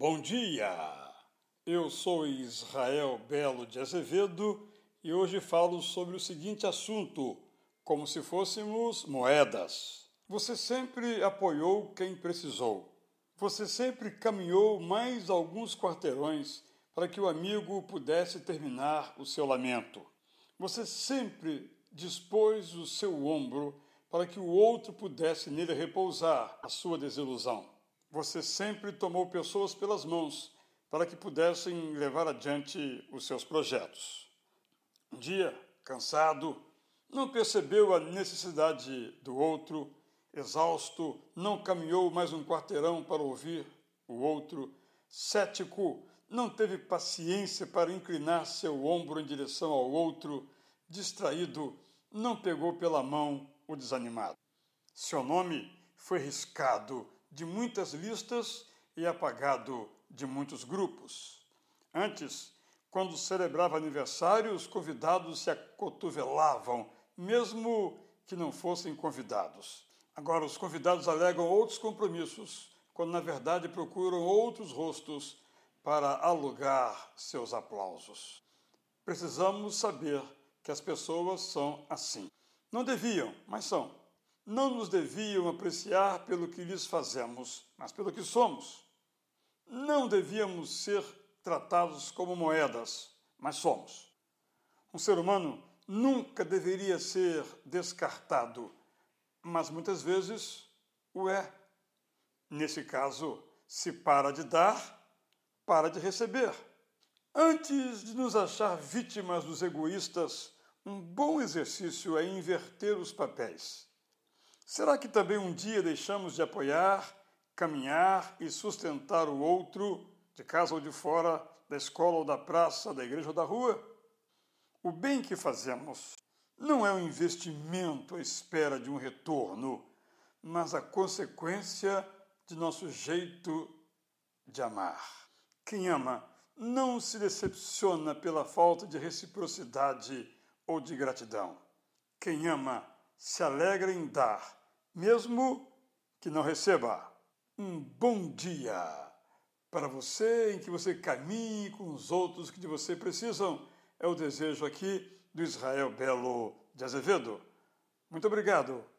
Bom dia! Eu sou Israel Belo de Azevedo e hoje falo sobre o seguinte assunto: como se fôssemos moedas. Você sempre apoiou quem precisou. Você sempre caminhou mais alguns quarteirões para que o amigo pudesse terminar o seu lamento. Você sempre dispôs o seu ombro para que o outro pudesse nele repousar a sua desilusão você sempre tomou pessoas pelas mãos para que pudessem levar adiante os seus projetos. Um dia, cansado, não percebeu a necessidade do outro, exausto, não caminhou mais um quarteirão para ouvir o outro, cético, não teve paciência para inclinar seu ombro em direção ao outro, distraído, não pegou pela mão o desanimado. Seu nome foi riscado de muitas listas e apagado de muitos grupos. Antes, quando celebrava aniversário, os convidados se acotovelavam, mesmo que não fossem convidados. Agora, os convidados alegam outros compromissos, quando na verdade procuram outros rostos para alugar seus aplausos. Precisamos saber que as pessoas são assim. Não deviam, mas são não nos deviam apreciar pelo que lhes fazemos, mas pelo que somos. Não devíamos ser tratados como moedas, mas somos. Um ser humano nunca deveria ser descartado, mas muitas vezes o é. Nesse caso, se para de dar, para de receber. Antes de nos achar vítimas dos egoístas, um bom exercício é inverter os papéis. Será que também um dia deixamos de apoiar, caminhar e sustentar o outro, de casa ou de fora, da escola ou da praça, da igreja ou da rua? O bem que fazemos não é um investimento à espera de um retorno, mas a consequência de nosso jeito de amar. Quem ama não se decepciona pela falta de reciprocidade ou de gratidão. Quem ama se alegra em dar mesmo que não receba. Um bom dia para você, em que você caminhe com os outros que de você precisam. É o desejo aqui do Israel Belo de Azevedo. Muito obrigado